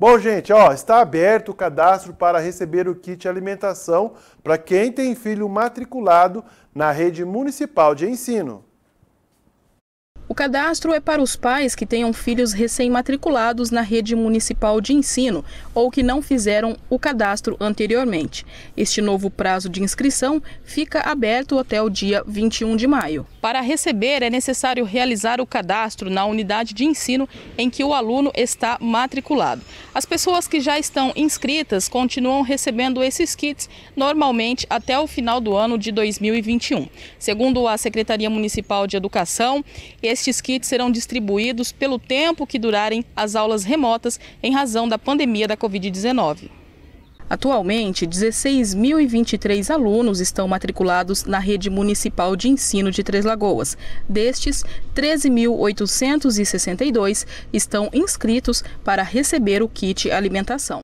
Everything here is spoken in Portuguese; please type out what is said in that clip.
Bom, gente, ó, está aberto o cadastro para receber o kit alimentação para quem tem filho matriculado na rede municipal de ensino cadastro é para os pais que tenham filhos recém-matriculados na rede municipal de ensino ou que não fizeram o cadastro anteriormente. Este novo prazo de inscrição fica aberto até o dia 21 de maio. Para receber, é necessário realizar o cadastro na unidade de ensino em que o aluno está matriculado. As pessoas que já estão inscritas continuam recebendo esses kits normalmente até o final do ano de 2021. Segundo a Secretaria Municipal de Educação, este estes kits serão distribuídos pelo tempo que durarem as aulas remotas em razão da pandemia da Covid-19. Atualmente, 16.023 alunos estão matriculados na rede municipal de ensino de Três Lagoas. Destes, 13.862 estão inscritos para receber o kit alimentação.